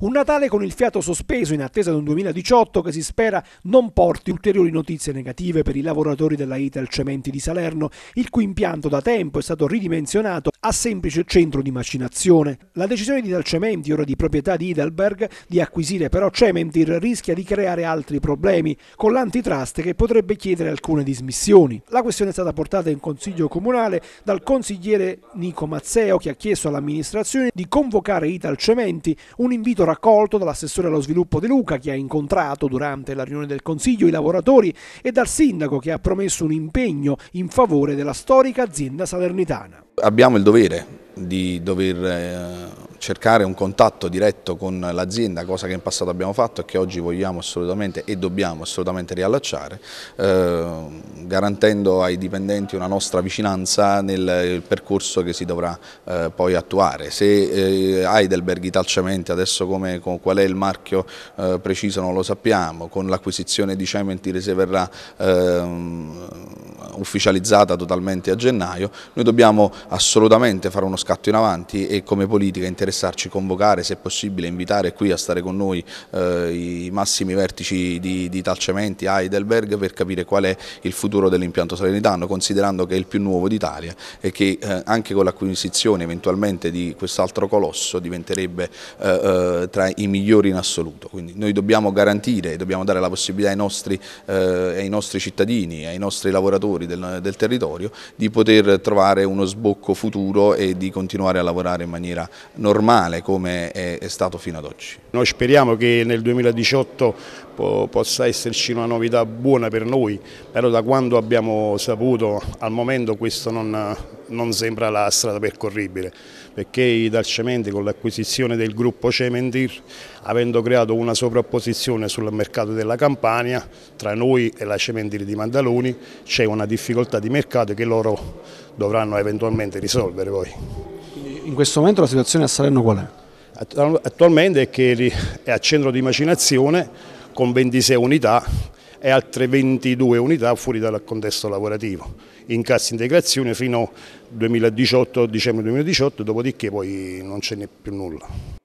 Un Natale con il fiato sospeso in attesa di un 2018 che si spera non porti ulteriori notizie negative per i lavoratori della Ital Cementi di Salerno, il cui impianto da tempo è stato ridimensionato a semplice centro di macinazione. La decisione di Dalcementi, ora di proprietà di Idelberg, di acquisire però Cementir rischia di creare altri problemi, con l'antitrust che potrebbe chiedere alcune dismissioni. La questione è stata portata in Consiglio Comunale dal consigliere Nico Mazzeo che ha chiesto all'amministrazione di convocare Italcementi, un invito raccolto dall'assessore allo sviluppo De Luca che ha incontrato durante la riunione del Consiglio i lavoratori e dal sindaco che ha promesso un impegno in favore della storica azienda salernitana. Abbiamo il dovere di dover eh, cercare un contatto diretto con l'azienda, cosa che in passato abbiamo fatto e che oggi vogliamo assolutamente e dobbiamo assolutamente riallacciare, eh, garantendo ai dipendenti una nostra vicinanza nel percorso che si dovrà eh, poi attuare. Se eh, Heidelberg Italcementi, adesso come, con, qual è il marchio eh, preciso non lo sappiamo, con l'acquisizione di Cementi se verrà ehm, ufficializzata totalmente a gennaio, noi dobbiamo assolutamente fare uno scatto in avanti e come politica interessarci, convocare, se possibile invitare qui a stare con noi eh, i massimi vertici di, di Talcementi, Heidelberg per capire qual è il futuro dell'impianto salernitano, considerando che è il più nuovo d'Italia e che eh, anche con l'acquisizione eventualmente di quest'altro colosso diventerebbe eh, eh tra i migliori in assoluto. Quindi noi dobbiamo garantire, dobbiamo dare la possibilità ai nostri, eh, ai nostri cittadini, ai nostri lavoratori operatori del, del territorio di poter trovare uno sbocco futuro e di continuare a lavorare in maniera normale come è, è stato fino ad oggi. Noi speriamo che nel 2018 po possa esserci una novità buona per noi, però da quando abbiamo saputo al momento questo non, non sembra la strada percorribile perché i Dalcementi con l'acquisizione del gruppo Cementir avendo creato una sovrapposizione sul mercato della Campania tra noi e la Cementir di Mandaloni c'è una difficoltà di mercato che loro dovranno eventualmente risolvere poi. In questo momento la situazione a Salerno qual è? Attualmente è che è a centro di macinazione con 26 unità e altre 22 unità fuori dal contesto lavorativo, in cassa integrazione fino a dicembre 2018, dopodiché poi non ce n'è più nulla.